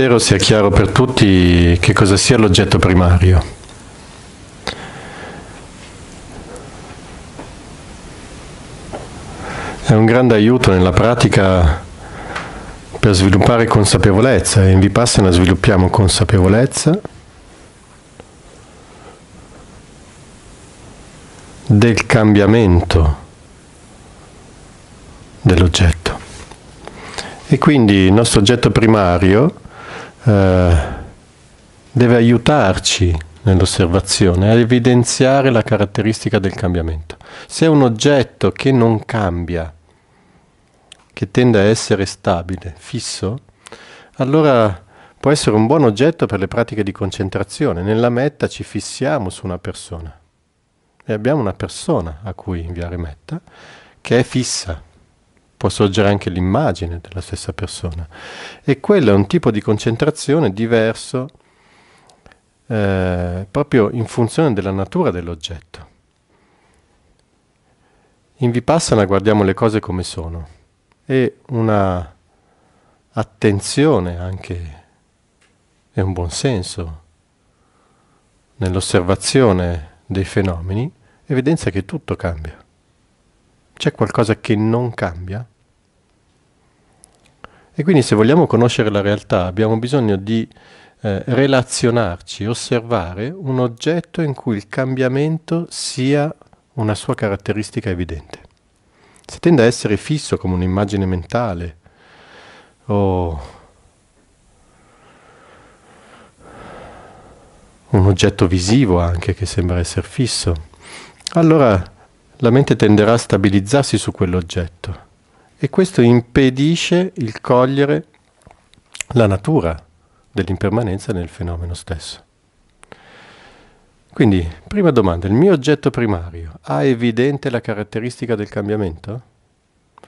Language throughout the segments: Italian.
spero sia chiaro per tutti che cosa sia l'oggetto primario. È un grande aiuto nella pratica per sviluppare consapevolezza e in Vipassana sviluppiamo consapevolezza del cambiamento dell'oggetto. E quindi il nostro oggetto primario eh, deve aiutarci nell'osservazione a evidenziare la caratteristica del cambiamento. Se un oggetto che non cambia, che tende a essere stabile, fisso, allora può essere un buon oggetto per le pratiche di concentrazione. Nella metta ci fissiamo su una persona e abbiamo una persona a cui inviare metta che è fissa può sorgere anche l'immagine della stessa persona. E quello è un tipo di concentrazione diverso eh, proprio in funzione della natura dell'oggetto. In Vipassana guardiamo le cose come sono e una attenzione anche e un buon senso nell'osservazione dei fenomeni evidenzia che tutto cambia. C'è qualcosa che non cambia? E quindi se vogliamo conoscere la realtà abbiamo bisogno di eh, relazionarci, osservare un oggetto in cui il cambiamento sia una sua caratteristica evidente. Se tende a essere fisso come un'immagine mentale o un oggetto visivo anche che sembra essere fisso, allora la mente tenderà a stabilizzarsi su quell'oggetto e questo impedisce il cogliere la natura dell'impermanenza nel fenomeno stesso. Quindi, prima domanda, il mio oggetto primario ha evidente la caratteristica del cambiamento?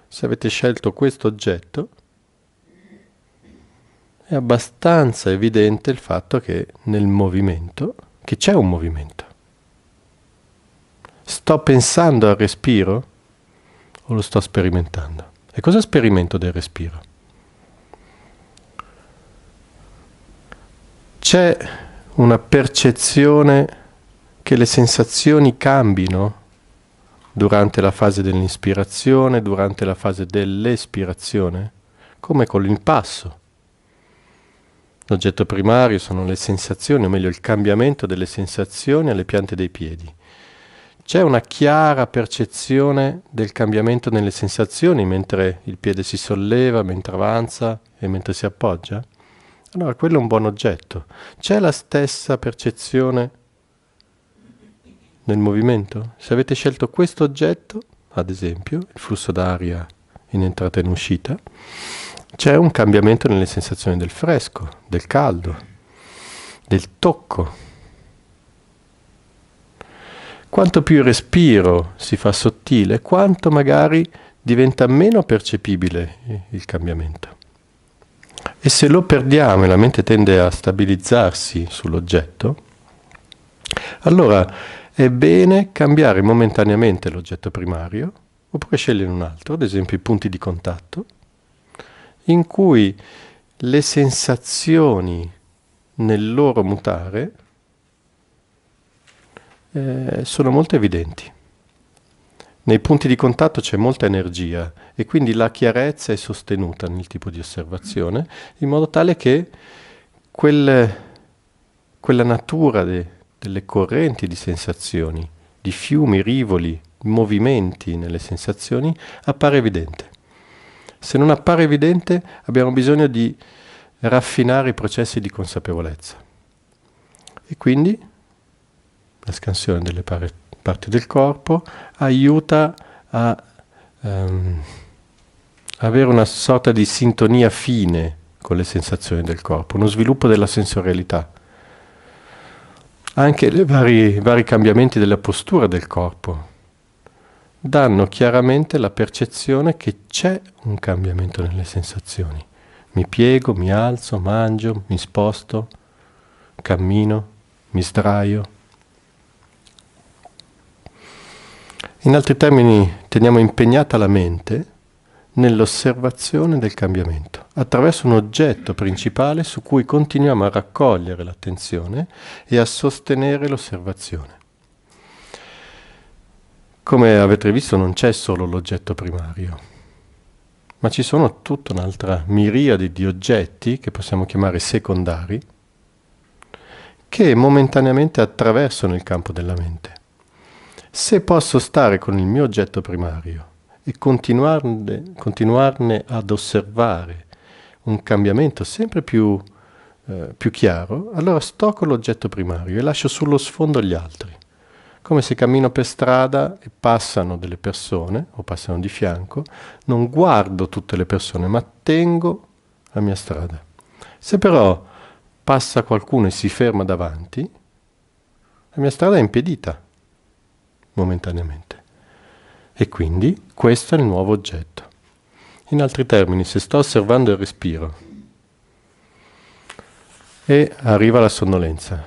Se avete scelto questo oggetto, è abbastanza evidente il fatto che nel movimento, che c'è un movimento. Sto pensando al respiro o lo sto sperimentando? E cosa sperimento del respiro? C'è una percezione che le sensazioni cambino durante la fase dell'inspirazione, durante la fase dell'espirazione, come con l'impasso. L'oggetto primario sono le sensazioni, o meglio il cambiamento delle sensazioni alle piante dei piedi. C'è una chiara percezione del cambiamento nelle sensazioni mentre il piede si solleva, mentre avanza e mentre si appoggia? Allora, quello è un buon oggetto. C'è la stessa percezione nel movimento? Se avete scelto questo oggetto, ad esempio, il flusso d'aria in entrata e in uscita, c'è un cambiamento nelle sensazioni del fresco, del caldo, del tocco, quanto più il respiro si fa sottile, quanto magari diventa meno percepibile il cambiamento. E se lo perdiamo e la mente tende a stabilizzarsi sull'oggetto, allora è bene cambiare momentaneamente l'oggetto primario, oppure scegliere un altro, ad esempio i punti di contatto, in cui le sensazioni nel loro mutare eh, sono molto evidenti. Nei punti di contatto c'è molta energia e quindi la chiarezza è sostenuta nel tipo di osservazione, in modo tale che quel, quella natura de, delle correnti di sensazioni, di fiumi, rivoli, movimenti nelle sensazioni, appare evidente. Se non appare evidente abbiamo bisogno di raffinare i processi di consapevolezza. E quindi la scansione delle pare- parti del corpo, aiuta a ehm, avere una sorta di sintonia fine con le sensazioni del corpo, uno sviluppo della sensorialità. Anche i vari, vari cambiamenti della postura del corpo danno chiaramente la percezione che c'è un cambiamento nelle sensazioni. Mi piego, mi alzo, mangio, mi sposto, cammino, mi sdraio. In altri termini, teniamo impegnata la mente nell'osservazione del cambiamento, attraverso un oggetto principale su cui continuiamo a raccogliere l'attenzione e a sostenere l'osservazione. Come avete visto non c'è solo l'oggetto primario, ma ci sono tutta un'altra miriade di oggetti che possiamo chiamare secondari, che momentaneamente attraversano il campo della mente se posso stare con il mio oggetto primario e continuarne, continuarne ad osservare un cambiamento sempre più, eh, più chiaro, allora sto con l'oggetto primario e lascio sullo sfondo gli altri. Come se cammino per strada e passano delle persone o passano di fianco, non guardo tutte le persone, ma tengo la mia strada. Se però passa qualcuno e si ferma davanti, la mia strada è impedita momentaneamente. E quindi questo è il nuovo oggetto. In altri termini, se sto osservando il respiro e arriva la sonnolenza,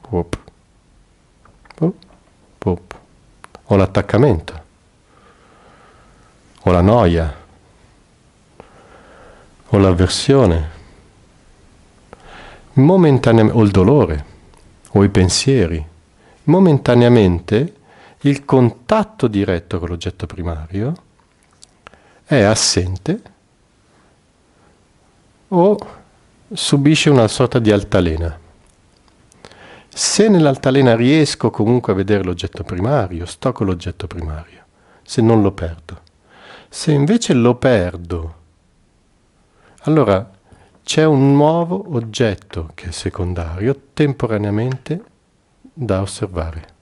pop, pop, pop. ho l'attaccamento, o la noia, o l'avversione, momentaneamente ho il dolore, o i pensieri, momentaneamente il contatto diretto con l'oggetto primario è assente o subisce una sorta di altalena. Se nell'altalena riesco comunque a vedere l'oggetto primario, sto con l'oggetto primario, se non lo perdo. Se invece lo perdo, allora c'è un nuovo oggetto che è secondario temporaneamente da osservare.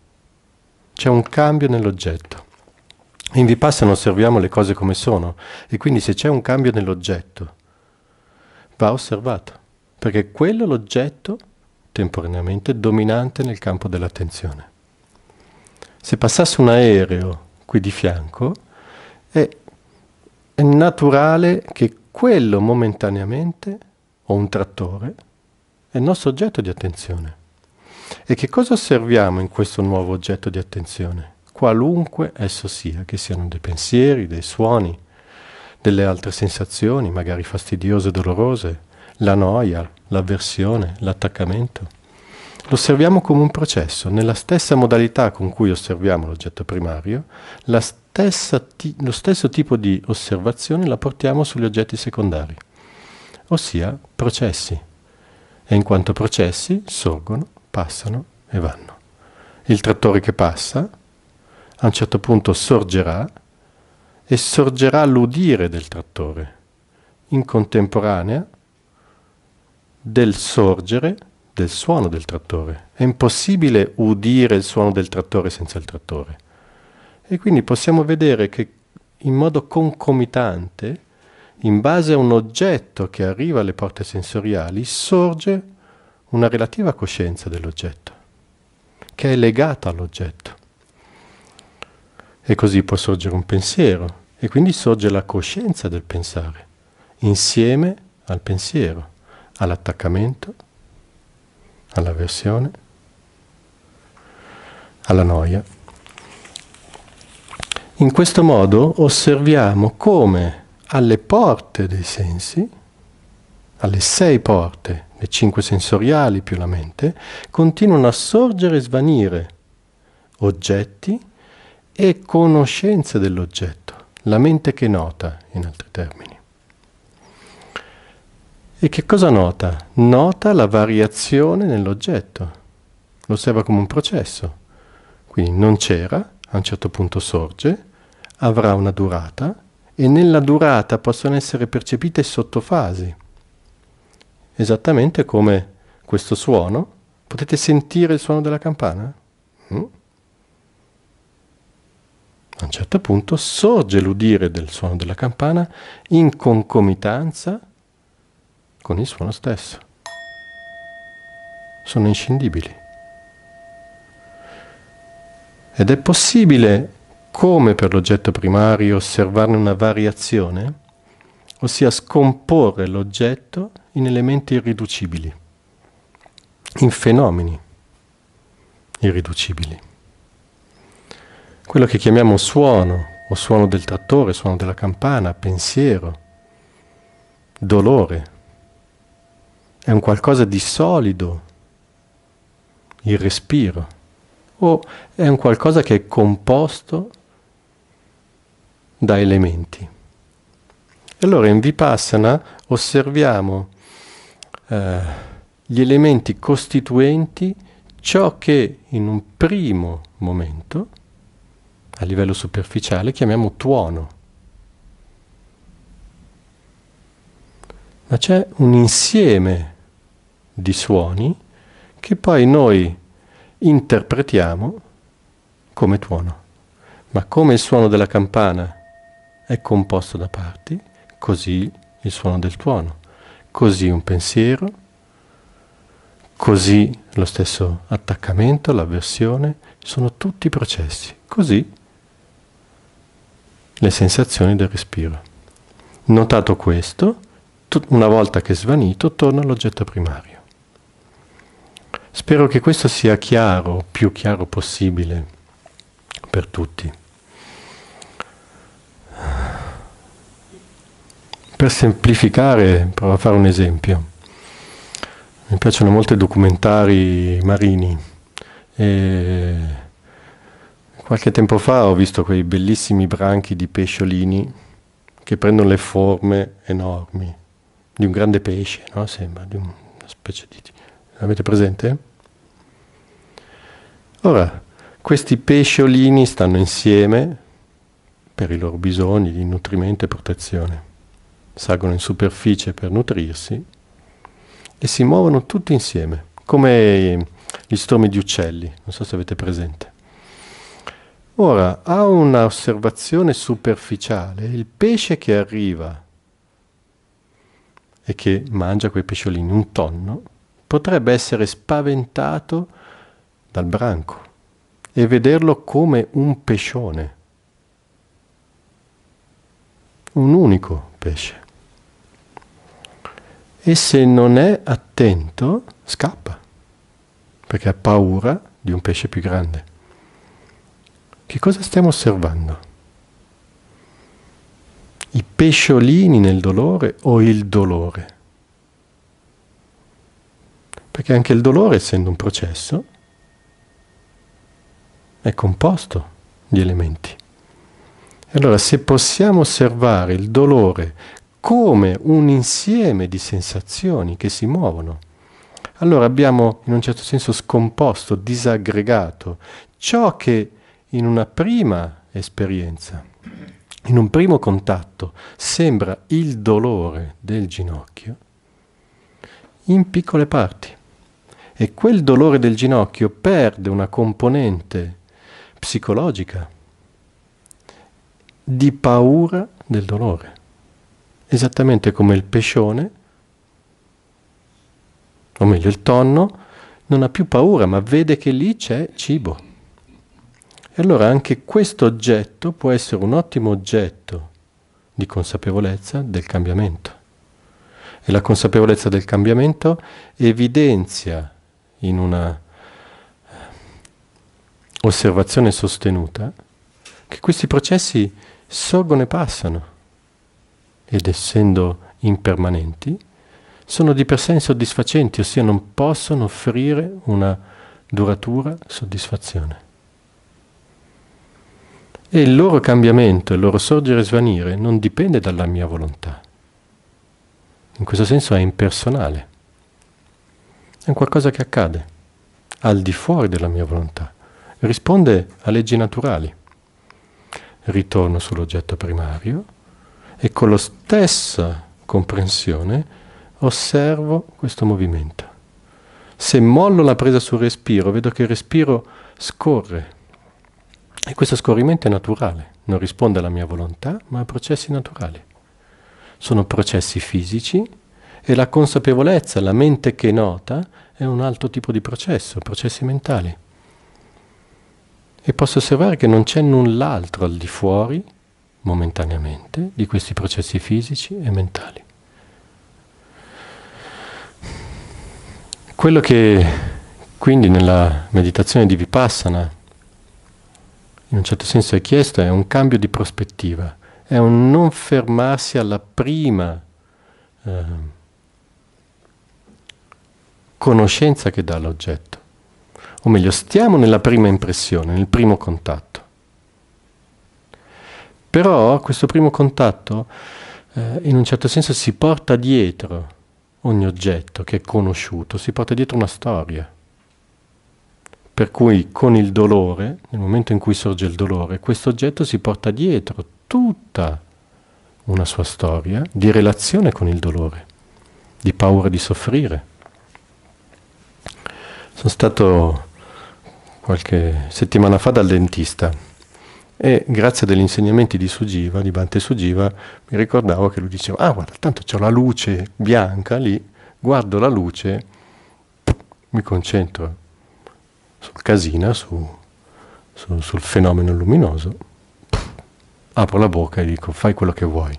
C'è un cambio nell'oggetto. In Vipassana osserviamo le cose come sono e quindi se c'è un cambio nell'oggetto va osservato, perché quello è l'oggetto temporaneamente dominante nel campo dell'attenzione. Se passasse un aereo qui di fianco, è, è naturale che quello momentaneamente, o un trattore, è il nostro oggetto di attenzione. E che cosa osserviamo in questo nuovo oggetto di attenzione? Qualunque esso sia, che siano dei pensieri, dei suoni, delle altre sensazioni, magari fastidiose e dolorose, la noia, l'avversione, l'attaccamento. Lo osserviamo come un processo, nella stessa modalità con cui osserviamo l'oggetto primario, ti- lo stesso tipo di osservazione la portiamo sugli oggetti secondari, ossia processi. E in quanto processi sorgono passano e vanno. Il trattore che passa a un certo punto sorgerà e sorgerà l'udire del trattore in contemporanea del sorgere del suono del trattore. È impossibile udire il suono del trattore senza il trattore. E quindi possiamo vedere che in modo concomitante, in base a un oggetto che arriva alle porte sensoriali, sorge una relativa coscienza dell'oggetto, che è legata all'oggetto. E così può sorgere un pensiero, e quindi sorge la coscienza del pensare, insieme al pensiero, all'attaccamento, all'avversione, alla noia. In questo modo osserviamo come alle porte dei sensi alle sei porte, le cinque sensoriali più la mente, continuano a sorgere e svanire oggetti e conoscenze dell'oggetto, la mente che nota, in altri termini. E che cosa nota? Nota la variazione nell'oggetto, lo osserva come un processo. Quindi non c'era, a un certo punto sorge, avrà una durata e nella durata possono essere percepite sottofasi esattamente come questo suono. Potete sentire il suono della campana? Mm? A un certo punto sorge l'udire del suono della campana in concomitanza con il suono stesso. Sono inscindibili. Ed è possibile, come per l'oggetto primario, osservarne una variazione, ossia scomporre l'oggetto in elementi irriducibili, in fenomeni irriducibili. Quello che chiamiamo suono, o suono del trattore, suono della campana, pensiero, dolore, è un qualcosa di solido, il respiro, o è un qualcosa che è composto da elementi. E allora in Vipassana osserviamo eh, gli elementi costituenti ciò che in un primo momento, a livello superficiale, chiamiamo tuono. Ma c'è un insieme di suoni che poi noi interpretiamo come tuono. Ma come il suono della campana è composto da parti, così il suono del tuono così un pensiero, così lo stesso attaccamento, l'avversione, sono tutti processi, così le sensazioni del respiro. Notato questo, una volta che è svanito, torna all'oggetto primario. Spero che questo sia chiaro, più chiaro possibile per tutti per semplificare, provo a fare un esempio. Mi piacciono molto i documentari marini. E qualche tempo fa ho visto quei bellissimi branchi di pesciolini che prendono le forme enormi di un grande pesce, no? Sembra di una specie di. Avete presente? Ora, questi pesciolini stanno insieme per i loro bisogni di nutrimento e protezione salgono in superficie per nutrirsi e si muovono tutti insieme, come gli stormi di uccelli, non so se avete presente. Ora, a un'osservazione superficiale, il pesce che arriva e che mangia quei pesciolini, un tonno, potrebbe essere spaventato dal branco e vederlo come un pescione, un unico pesce e se non è attento scappa, perché ha paura di un pesce più grande. Che cosa stiamo osservando? I pesciolini nel dolore o il dolore? Perché anche il dolore, essendo un processo, è composto di elementi. E Allora, se possiamo osservare il dolore come un insieme di sensazioni che si muovono. Allora abbiamo in un certo senso scomposto, disaggregato ciò che in una prima esperienza, in un primo contatto, sembra il dolore del ginocchio, in piccole parti. E quel dolore del ginocchio perde una componente psicologica di paura del dolore esattamente come il pescione, o meglio il tonno, non ha più paura, ma vede che lì c'è cibo. E allora anche questo oggetto può essere un ottimo oggetto di consapevolezza del cambiamento. E la consapevolezza del cambiamento evidenzia in una eh, osservazione sostenuta che questi processi sorgono e passano ed essendo impermanenti, sono di per sé insoddisfacenti, ossia non possono offrire una duratura soddisfazione. E il loro cambiamento, il loro sorgere e svanire non dipende dalla mia volontà. In questo senso è impersonale. È qualcosa che accade al di fuori della mia volontà. Risponde a leggi naturali. Ritorno sull'oggetto primario, e con la stessa comprensione osservo questo movimento. Se mollo la presa sul respiro, vedo che il respiro scorre e questo scorrimento è naturale, non risponde alla mia volontà, ma a processi naturali. Sono processi fisici e la consapevolezza, la mente che nota, è un altro tipo di processo, processi mentali. E posso osservare che non c'è null'altro al di fuori momentaneamente di questi processi fisici e mentali. Quello che quindi nella meditazione di Vipassana in un certo senso è chiesto è un cambio di prospettiva, è un non fermarsi alla prima eh, conoscenza che dà l'oggetto. O meglio, stiamo nella prima impressione, nel primo contatto però questo primo contatto eh, in un certo senso si porta dietro ogni oggetto che è conosciuto, si porta dietro una storia. Per cui con il dolore, nel momento in cui sorge il dolore, questo oggetto si porta dietro tutta una sua storia di relazione con il dolore, di paura di soffrire. Sono stato qualche settimana fa dal dentista e grazie agli insegnamenti di Sugiva, di Bante Sugiva, mi ricordavo che lui diceva, ah guarda, tanto c'è la luce bianca lì, guardo la luce, mi concentro sul casino, su, su, sul fenomeno luminoso, apro la bocca e dico fai quello che vuoi.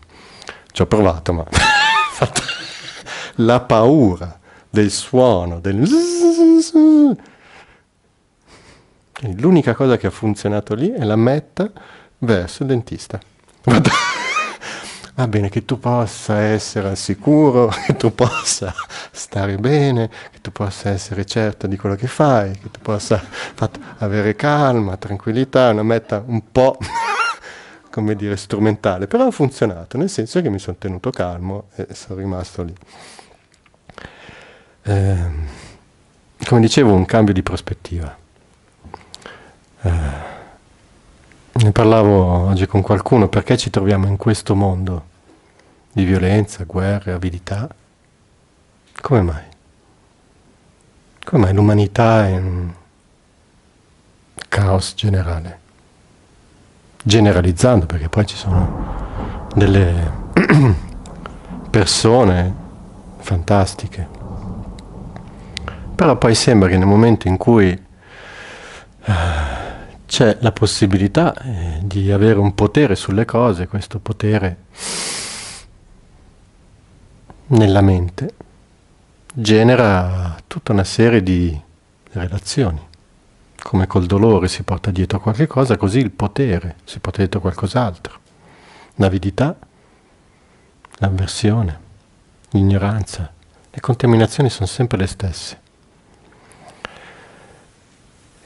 Ci ho provato, ma la paura del suono, del... Quindi l'unica cosa che ha funzionato lì è la metta verso il dentista. Va bene, che tu possa essere al sicuro, che tu possa stare bene, che tu possa essere certo di quello che fai, che tu possa avere calma, tranquillità, una meta un po' come dire strumentale, però ha funzionato, nel senso che mi sono tenuto calmo e sono rimasto lì. Eh, come dicevo, un cambio di prospettiva. Eh, ne parlavo oggi con qualcuno, perché ci troviamo in questo mondo di violenza, guerre, avidità? Come mai? Come mai l'umanità è in caos generale? Generalizzando, perché poi ci sono delle persone fantastiche. Però poi sembra che nel momento in cui... Uh, c'è la possibilità eh, di avere un potere sulle cose, questo potere nella mente genera tutta una serie di relazioni. Come col dolore si porta dietro qualche cosa, così il potere si porta dietro qualcos'altro. L'avidità, l'avversione, l'ignoranza, le contaminazioni sono sempre le stesse.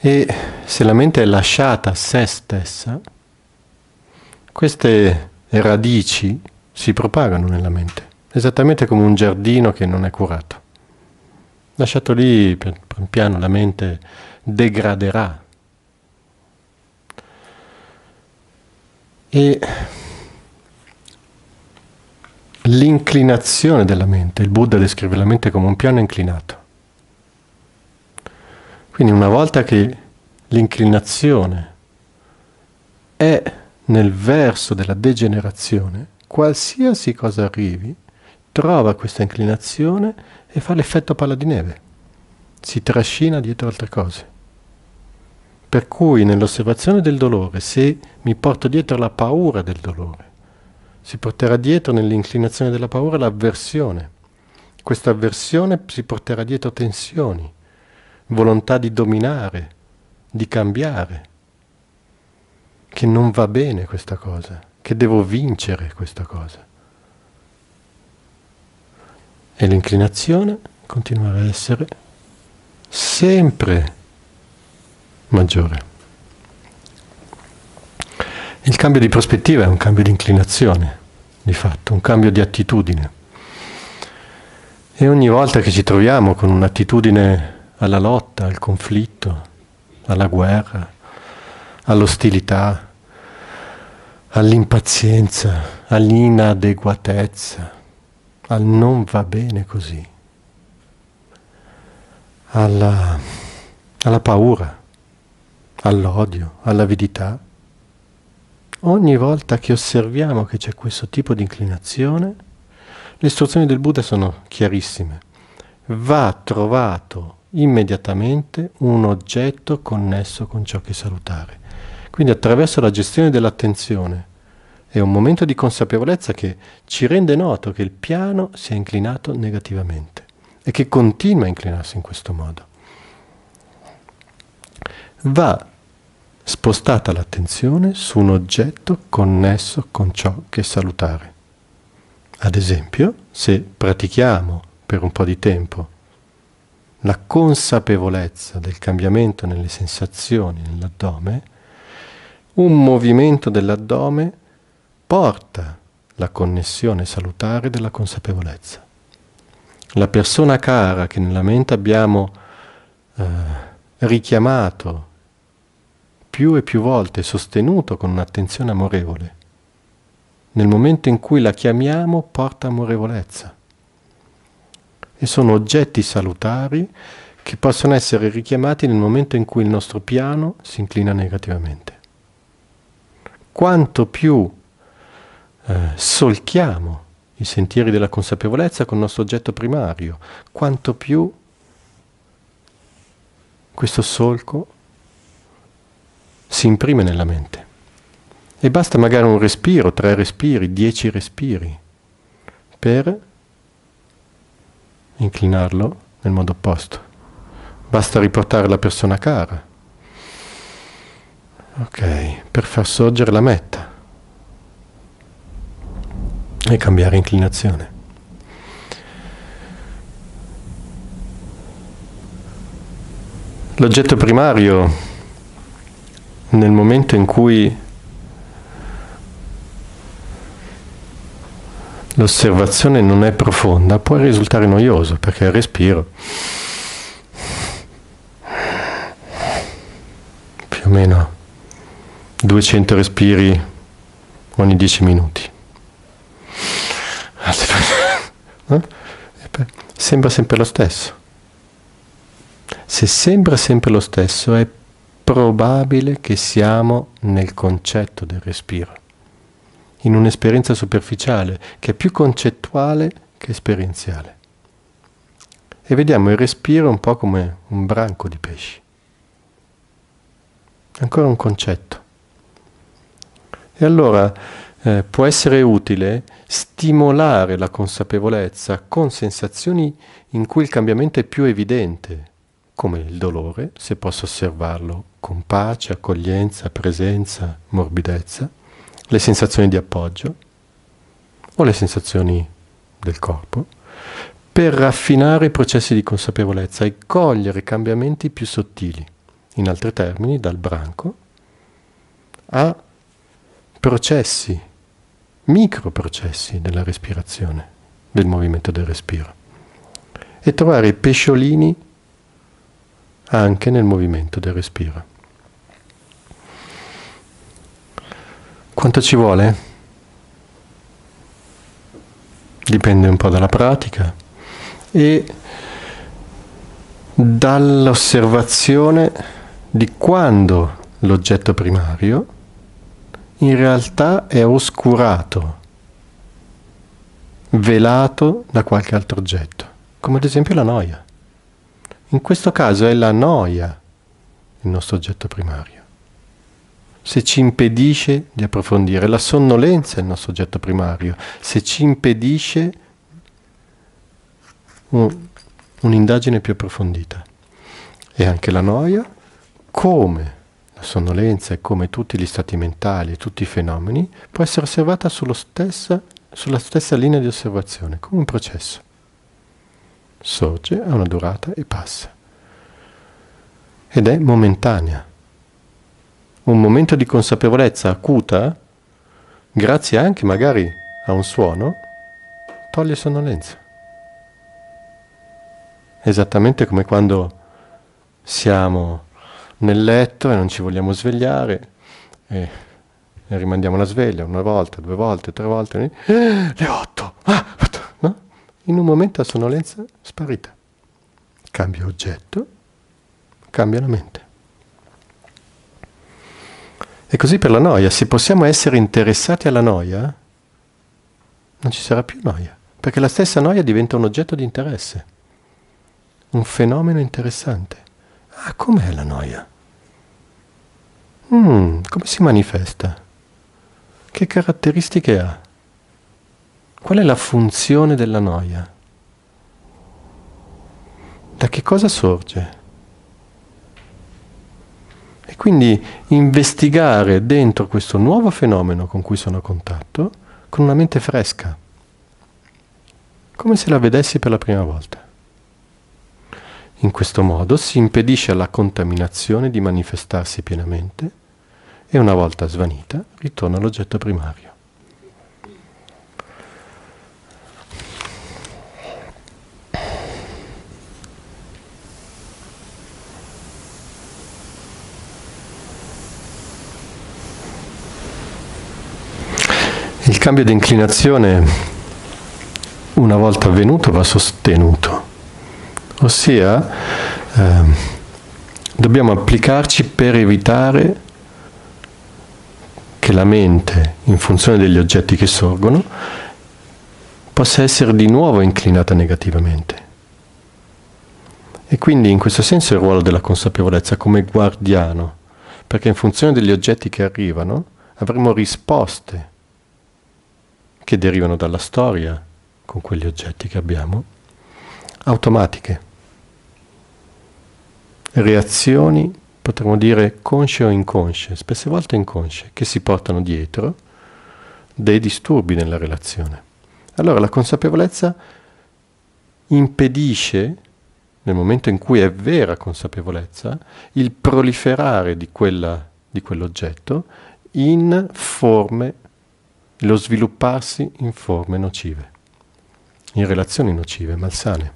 E se la mente è lasciata a se stessa, queste radici si propagano nella mente, esattamente come un giardino che non è curato. Lasciato lì, pian piano la mente degraderà. E l'inclinazione della mente, il Buddha descrive la mente come un piano inclinato quindi una volta che l'inclinazione è nel verso della degenerazione, qualsiasi cosa arrivi, trova questa inclinazione e fa l'effetto palla di neve, si trascina dietro altre cose. Per cui nell'osservazione del dolore, se mi porto dietro la paura del dolore, si porterà dietro nell'inclinazione della paura l'avversione. Questa avversione si porterà dietro tensioni, volontà di dominare, di cambiare, che non va bene questa cosa, che devo vincere questa cosa. E l'inclinazione continuerà a essere sempre maggiore. Il cambio di prospettiva è un cambio di inclinazione, di fatto, un cambio di attitudine. E ogni volta che ci troviamo con un'attitudine alla lotta, al conflitto, alla guerra, all'ostilità, all'impazienza, all'inadeguatezza, al non va bene così, alla, alla paura, all'odio, all'avidità. Ogni volta che osserviamo che c'è questo tipo di inclinazione, le istruzioni del Buddha sono chiarissime. Va trovato immediatamente un oggetto connesso con ciò che salutare. Quindi attraverso la gestione dell'attenzione è un momento di consapevolezza che ci rende noto che il piano si è inclinato negativamente e che continua a inclinarsi in questo modo. Va spostata l'attenzione su un oggetto connesso con ciò che salutare. Ad esempio, se pratichiamo per un po' di tempo la consapevolezza del cambiamento nelle sensazioni nell'addome, un movimento dell'addome porta la connessione salutare della consapevolezza. La persona cara che nella mente abbiamo eh, richiamato più e più volte, sostenuto con un'attenzione amorevole, nel momento in cui la chiamiamo porta amorevolezza e sono oggetti salutari che possono essere richiamati nel momento in cui il nostro piano si inclina negativamente. Quanto più eh, solchiamo i sentieri della consapevolezza con il nostro oggetto primario, quanto più questo solco si imprime nella mente. E basta magari un respiro, tre respiri, dieci respiri, per inclinarlo nel modo opposto. Basta riportare la persona cara. Ok, per far sorgere la meta e cambiare inclinazione. L'oggetto primario nel momento in cui l'osservazione non è profonda, può risultare noioso perché il respiro più o meno 200 respiri ogni 10 minuti. Ah, eh? Sembra sempre lo stesso. Se sembra sempre lo stesso è probabile che siamo nel concetto del respiro in un'esperienza superficiale che è più concettuale che esperienziale. E vediamo il respiro un po' come un branco di pesci. Ancora un concetto. E allora eh, può essere utile stimolare la consapevolezza con sensazioni in cui il cambiamento è più evidente, come il dolore, se posso osservarlo con pace, accoglienza, presenza, morbidezza le sensazioni di appoggio o le sensazioni del corpo, per raffinare i processi di consapevolezza e cogliere cambiamenti più sottili, in altri termini dal branco a processi, microprocessi della respirazione, del movimento del respiro e trovare i pesciolini anche nel movimento del respiro. Quanto ci vuole? Dipende un po' dalla pratica e dall'osservazione di quando l'oggetto primario in realtà è oscurato, velato da qualche altro oggetto, come ad esempio la noia. In questo caso è la noia il nostro oggetto primario se ci impedisce di approfondire. La sonnolenza è il nostro oggetto primario, se ci impedisce un, un'indagine più approfondita. E anche la noia, come la sonnolenza e come tutti gli stati mentali e tutti i fenomeni, può essere osservata stessa, sulla stessa linea di osservazione, come un processo. Sorge, ha una durata e passa. Ed è momentanea un momento di consapevolezza acuta, grazie anche magari a un suono, toglie sonnolenza. Esattamente come quando siamo nel letto e non ci vogliamo svegliare e, e rimandiamo la sveglia una volta, due volte, tre volte, eh, le otto, ah, otto no? in un momento la sonnolenza sparita. Cambia oggetto, cambia la mente. E così per la noia, se possiamo essere interessati alla noia, non ci sarà più noia, perché la stessa noia diventa un oggetto di interesse, un fenomeno interessante. Ah, com'è la noia? Mm, come si manifesta? Che caratteristiche ha? Qual è la funzione della noia? Da che cosa sorge? Quindi investigare dentro questo nuovo fenomeno con cui sono a contatto con una mente fresca, come se la vedessi per la prima volta. In questo modo si impedisce alla contaminazione di manifestarsi pienamente e una volta svanita ritorna all'oggetto primario. cambio di inclinazione, una volta avvenuto, va sostenuto. Ossia, eh, dobbiamo applicarci per evitare che la mente, in funzione degli oggetti che sorgono, possa essere di nuovo inclinata negativamente. E quindi in questo senso il ruolo della consapevolezza come guardiano, perché in funzione degli oggetti che arrivano avremo risposte che derivano dalla storia con quegli oggetti che abbiamo, automatiche, reazioni, potremmo dire consce o inconsce, spesse volte inconsce, che si portano dietro dei disturbi nella relazione. Allora la consapevolezza impedisce, nel momento in cui è vera consapevolezza, il proliferare di, quella, di quell'oggetto in forme lo svilupparsi in forme nocive, in relazioni nocive, malsane.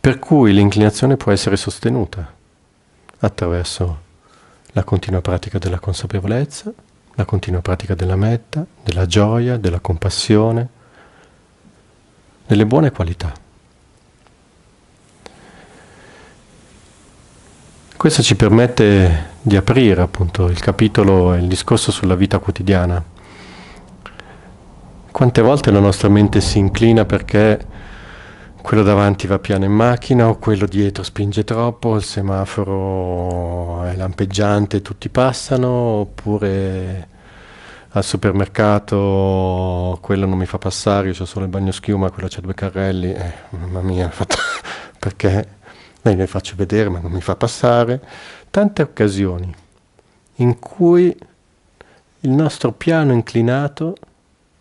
Per cui l'inclinazione può essere sostenuta attraverso la continua pratica della consapevolezza, la continua pratica della metta, della gioia, della compassione, delle buone qualità. Questo ci permette di aprire appunto il capitolo e il discorso sulla vita quotidiana. Quante volte la nostra mente si inclina perché quello davanti va piano in macchina o quello dietro spinge troppo, il semaforo è lampeggiante, tutti passano, oppure al supermercato quello non mi fa passare, io ho solo il bagno schiuma, quello c'è due carrelli, eh, mamma mia, perché lei le faccio vedere ma non mi fa passare, tante occasioni in cui il nostro piano inclinato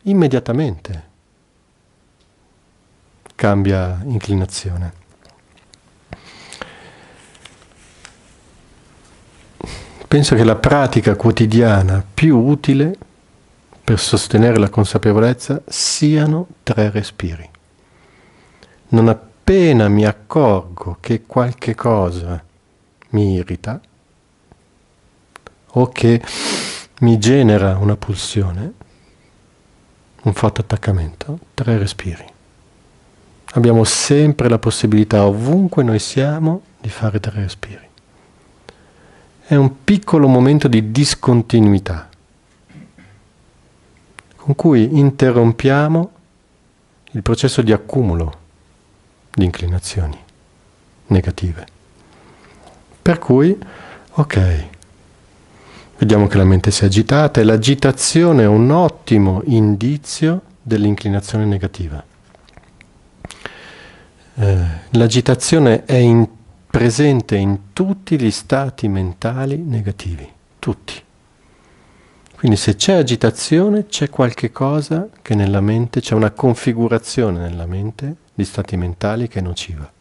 immediatamente cambia inclinazione. Penso che la pratica quotidiana più utile per sostenere la consapevolezza siano tre respiri. Non appena mi accorgo che qualche cosa mi irrita o che mi genera una pulsione, un forte attaccamento, tre respiri. Abbiamo sempre la possibilità, ovunque noi siamo, di fare tre respiri. È un piccolo momento di discontinuità, con cui interrompiamo il processo di accumulo di inclinazioni negative. Per cui, ok, vediamo che la mente si è agitata e l'agitazione è un ottimo indizio dell'inclinazione negativa. Eh, l'agitazione è in, presente in tutti gli stati mentali negativi, tutti. Quindi se c'è agitazione c'è qualche cosa che nella mente, c'è una configurazione nella mente di stati mentali che è nociva.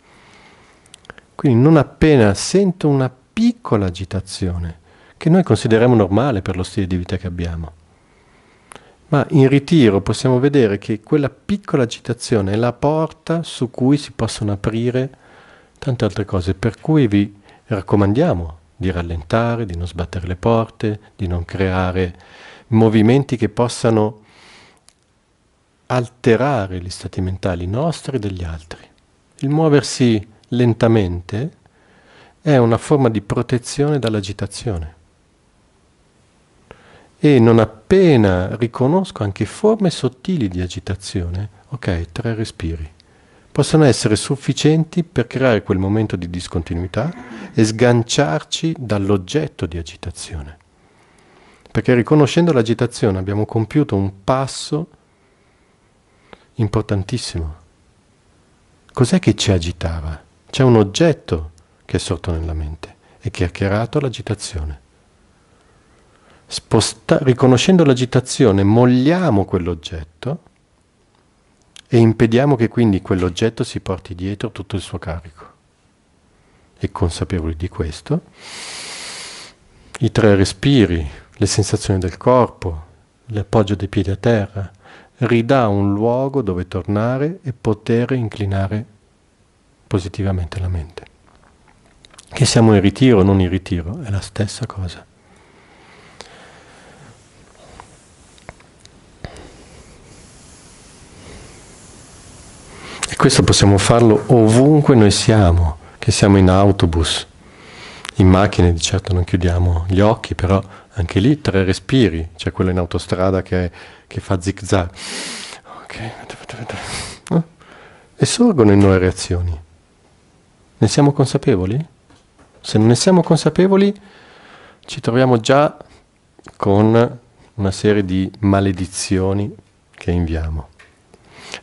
Quindi non appena sento una piccola agitazione, che noi consideriamo normale per lo stile di vita che abbiamo, ma in ritiro possiamo vedere che quella piccola agitazione è la porta su cui si possono aprire tante altre cose, per cui vi raccomandiamo di rallentare, di non sbattere le porte, di non creare movimenti che possano alterare gli stati mentali nostri e degli altri. Il muoversi lentamente è una forma di protezione dall'agitazione. E non appena riconosco anche forme sottili di agitazione, ok, tre respiri, possono essere sufficienti per creare quel momento di discontinuità e sganciarci dall'oggetto di agitazione. Perché riconoscendo l'agitazione abbiamo compiuto un passo importantissimo. Cos'è che ci agitava? C'è un oggetto che è sorto nella mente e che ha creato l'agitazione. Sposta- riconoscendo l'agitazione, mogliamo quell'oggetto e impediamo che quindi quell'oggetto si porti dietro tutto il suo carico. E consapevoli di questo, i tre respiri, le sensazioni del corpo, l'appoggio dei piedi a terra, ridà un luogo dove tornare e poter inclinare positivamente la mente. Che siamo in ritiro o non in ritiro, è la stessa cosa. E questo possiamo farlo ovunque noi siamo, che siamo in autobus, in macchine di certo non chiudiamo gli occhi, però anche lì tre respiri, c'è quello in autostrada che, che fa zig zag. Ok, eh? e sorgono in noi reazioni. Ne siamo consapevoli? Se non ne siamo consapevoli, ci troviamo già con una serie di maledizioni che inviamo.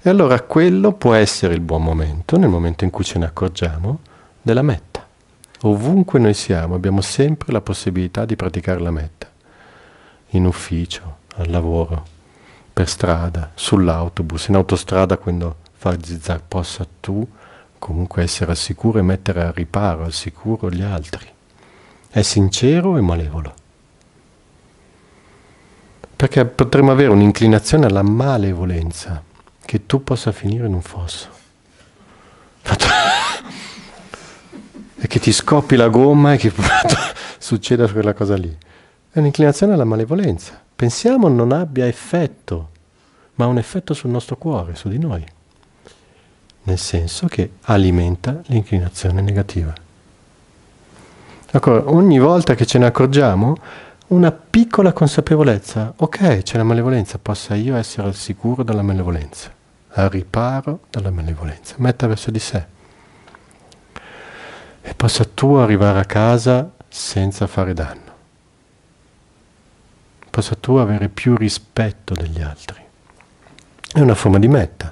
E allora quello può essere il buon momento, nel momento in cui ce ne accorgiamo, della metta. Ovunque noi siamo abbiamo sempre la possibilità di praticare la metta. In ufficio, al lavoro, per strada, sull'autobus, in autostrada quando fa zizzar, possa tu comunque essere al sicuro e mettere al riparo, al sicuro gli altri. È sincero e malevolo. Perché potremmo avere un'inclinazione alla malevolenza, che tu possa finire in un fosso. e che ti scoppi la gomma e che succeda quella cosa lì. È un'inclinazione alla malevolenza. Pensiamo non abbia effetto, ma ha un effetto sul nostro cuore, su di noi nel senso che alimenta l'inclinazione negativa. D'accordo? Ogni volta che ce ne accorgiamo, una piccola consapevolezza, ok, c'è la malevolenza, possa io essere al sicuro dalla malevolenza, al riparo dalla malevolenza, metta verso di sé. E possa tu arrivare a casa senza fare danno. Possa tu avere più rispetto degli altri. È una forma di metta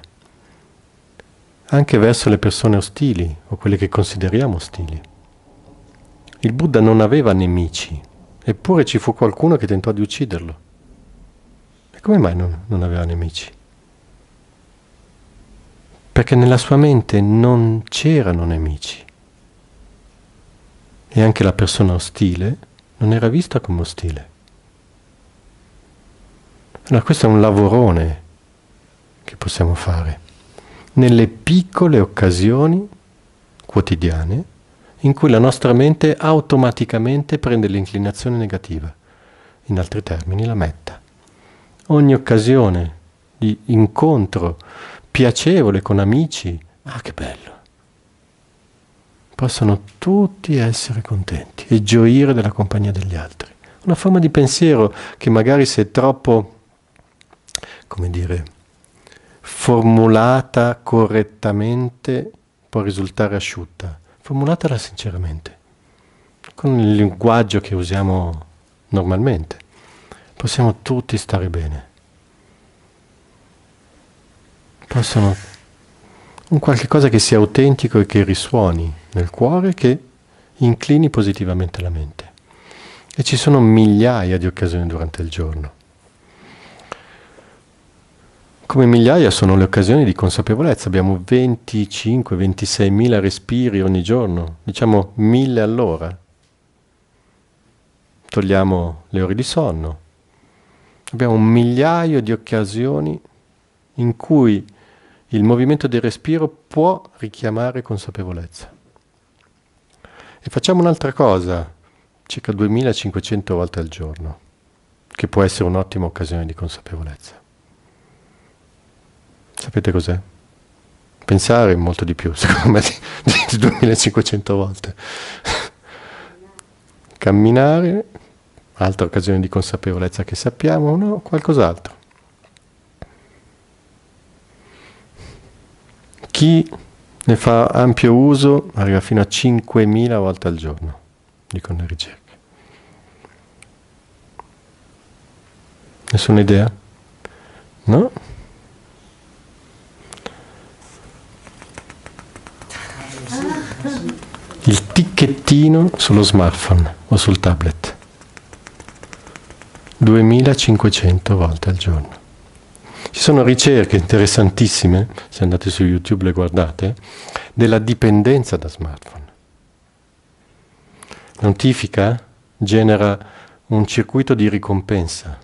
anche verso le persone ostili o quelle che consideriamo ostili. Il Buddha non aveva nemici, eppure ci fu qualcuno che tentò di ucciderlo. E come mai non, non aveva nemici? Perché nella sua mente non c'erano nemici. E anche la persona ostile non era vista come ostile. Allora questo è un lavorone che possiamo fare nelle piccole occasioni quotidiane in cui la nostra mente automaticamente prende l'inclinazione negativa, in altri termini la metta. Ogni occasione di incontro piacevole con amici, ah che bello, possono tutti essere contenti e gioire della compagnia degli altri. Una forma di pensiero che magari se è troppo, come dire, formulata correttamente può risultare asciutta. Formulatela sinceramente, con il linguaggio che usiamo normalmente. Possiamo tutti stare bene. Possono un qualche cosa che sia autentico e che risuoni nel cuore, che inclini positivamente la mente. E ci sono migliaia di occasioni durante il giorno come migliaia sono le occasioni di consapevolezza, abbiamo 25-26 mila respiri ogni giorno, diciamo mille all'ora. Togliamo le ore di sonno. Abbiamo un migliaio di occasioni in cui il movimento del respiro può richiamare consapevolezza. E facciamo un'altra cosa, circa 2500 volte al giorno, che può essere un'ottima occasione di consapevolezza. Sapete cos'è? Pensare molto di più, secondo me, di, di 2500 volte. Camminare, altra occasione di consapevolezza che sappiamo, no, qualcos'altro. Chi ne fa ampio uso arriva fino a 5.000 volte al giorno, dicono le ricerche. Nessuna idea? No? mattino sullo smartphone o sul tablet. 2500 volte al giorno. Ci sono ricerche interessantissime, se andate su YouTube le guardate, della dipendenza da smartphone. notifica genera un circuito di ricompensa,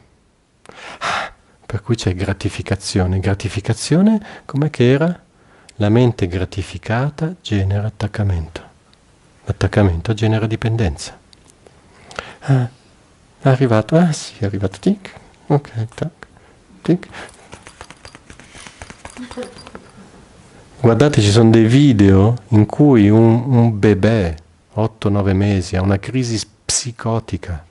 ah, per cui c'è gratificazione. Gratificazione, com'è che era? La mente gratificata genera attaccamento. L'attaccamento genera dipendenza. Ah, è arrivato, ah sì, è arrivato, tic, ok, tac, tic. Guardate, ci sono dei video in cui un, un bebè, 8-9 mesi, ha una crisi psicotica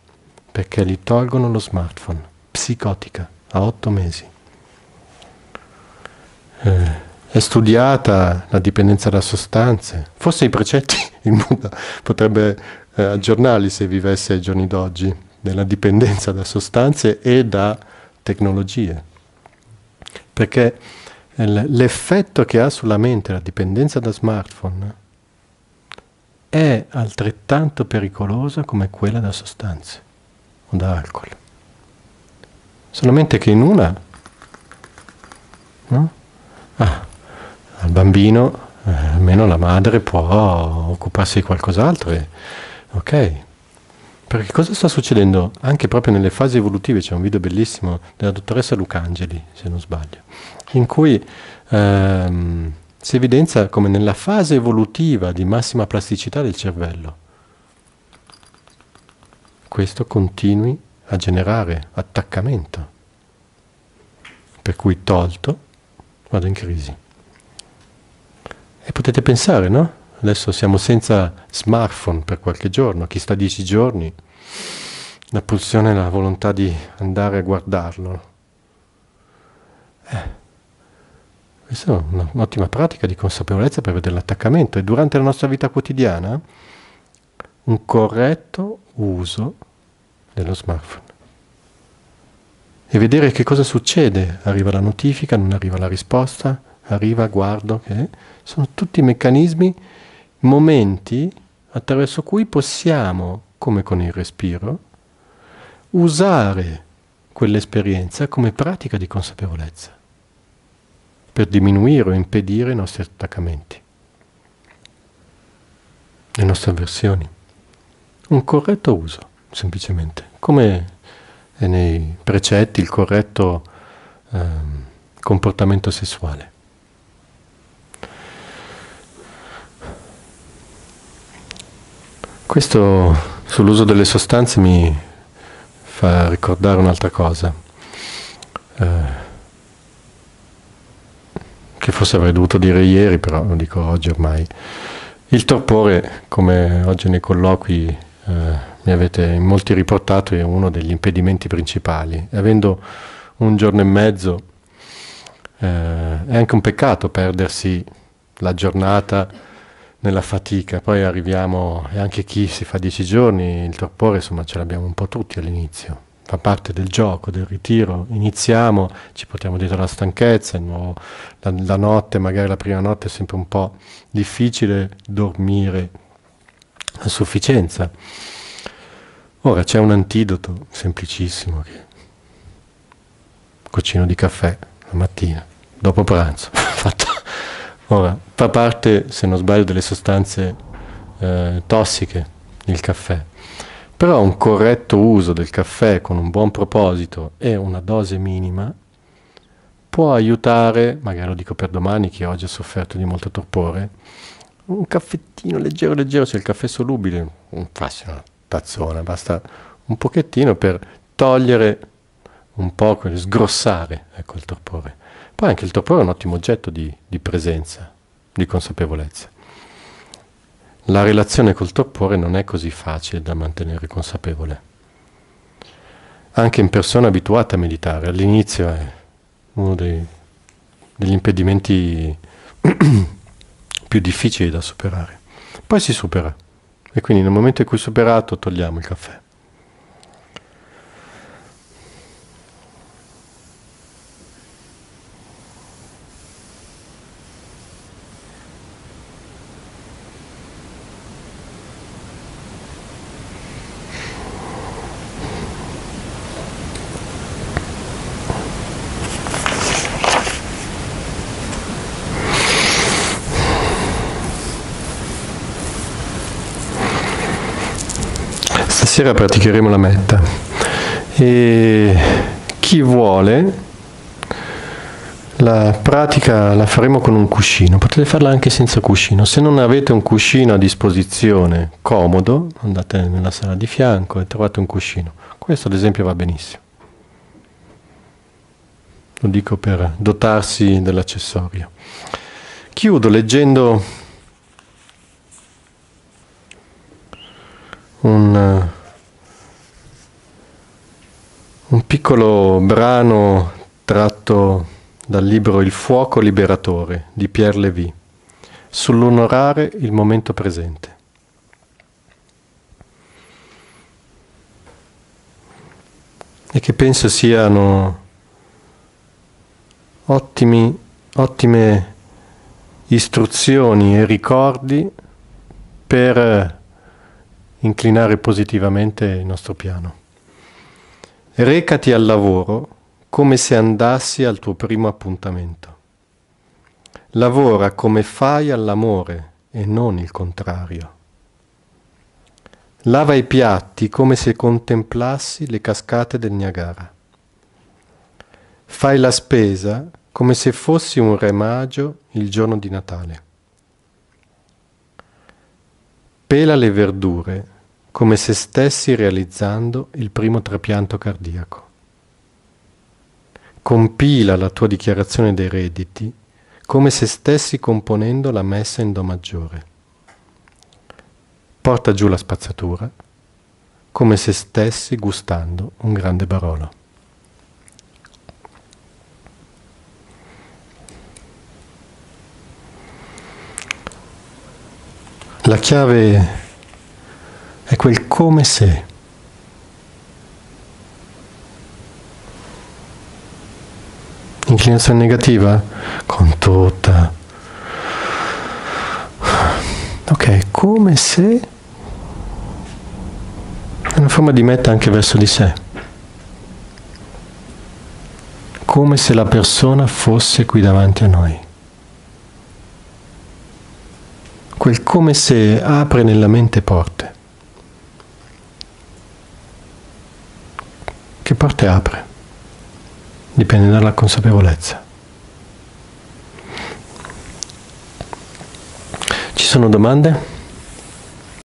perché gli tolgono lo smartphone. Psicotica, a 8 mesi. Eh è studiata la dipendenza da sostanze. Forse i precetti il Buddha potrebbe eh, aggiornarli se vivesse ai giorni d'oggi, della dipendenza da sostanze e da tecnologie. Perché eh, l'effetto che ha sulla mente la dipendenza da smartphone è altrettanto pericolosa come quella da sostanze o da alcol. Solamente che in una... No? Ah, al bambino, eh, almeno la madre può occuparsi di qualcos'altro. E, ok? Perché cosa sta succedendo? Anche proprio nelle fasi evolutive c'è un video bellissimo della dottoressa Lucangeli, se non sbaglio, in cui ehm, si evidenzia come nella fase evolutiva di massima plasticità del cervello questo continui a generare attaccamento, per cui tolto vado in crisi. E potete pensare, no? Adesso siamo senza smartphone per qualche giorno, chi sta dieci giorni, la pulsione e la volontà di andare a guardarlo. Eh. Questa è un'ottima pratica di consapevolezza per vedere l'attaccamento e durante la nostra vita quotidiana un corretto uso dello smartphone. E vedere che cosa succede, arriva la notifica, non arriva la risposta, arriva, guardo, okay? sono tutti meccanismi, momenti attraverso cui possiamo, come con il respiro, usare quell'esperienza come pratica di consapevolezza, per diminuire o impedire i nostri attaccamenti, le nostre avversioni. Un corretto uso, semplicemente, come è nei precetti il corretto eh, comportamento sessuale. Questo sull'uso delle sostanze mi fa ricordare un'altra cosa, eh, che forse avrei dovuto dire ieri, però lo dico oggi ormai. Il torpore, come oggi nei colloqui eh, mi avete in molti riportato, è uno degli impedimenti principali. Avendo un giorno e mezzo, eh, è anche un peccato perdersi la giornata nella fatica, poi arriviamo, e anche chi si fa dieci giorni, il torpore insomma ce l'abbiamo un po' tutti all'inizio, fa parte del gioco, del ritiro, iniziamo, ci portiamo dietro la stanchezza, nuovo, la, la, notte, magari la prima notte è sempre un po' difficile dormire a sufficienza. Ora c'è un antidoto semplicissimo, che... cocino di caffè la mattina, dopo pranzo. Ora, fa parte, se non sbaglio, delle sostanze eh, tossiche il caffè. Però un corretto uso del caffè con un buon proposito e una dose minima può aiutare, magari lo dico per domani che oggi ho sofferto di molto torpore, un caffettino leggero leggero, cioè il caffè solubile, un una tazzona, basta un pochettino per togliere un po', sgrossare ecco, il torpore. Poi anche il torpore è un ottimo oggetto di, di presenza, di consapevolezza. La relazione col torpore non è così facile da mantenere consapevole. Anche in persone abituate a meditare, all'inizio è uno dei, degli impedimenti più difficili da superare. Poi si supera. E quindi nel momento in cui superato togliamo il caffè. Stasera praticheremo la metta e chi vuole la pratica la faremo con un cuscino, potete farla anche senza cuscino. Se non avete un cuscino a disposizione comodo, andate nella sala di fianco e trovate un cuscino. Questo ad esempio va benissimo. Lo dico per dotarsi dell'accessorio. Chiudo leggendo un, un piccolo brano tratto dal libro Il fuoco liberatore di Pierre Lévy sull'onorare il momento presente. E che penso siano ottimi, ottime istruzioni e ricordi per inclinare positivamente il nostro piano. Recati al lavoro come se andassi al tuo primo appuntamento. Lavora come fai all'amore e non il contrario. Lava i piatti come se contemplassi le cascate del Niagara. Fai la spesa come se fossi un re magio il giorno di Natale. Pela le verdure come se stessi realizzando il primo trapianto cardiaco. Compila la tua dichiarazione dei redditi come se stessi componendo la messa in Do maggiore. Porta giù la spazzatura come se stessi gustando un grande barolo. La chiave è quel come se. Inclinazione negativa? Con tutta. Ok, come se è una forma di meta anche verso di sé. Come se la persona fosse qui davanti a noi. Quel come se apre nella mente porte. Che porte apre? Dipende dalla consapevolezza. Ci sono domande?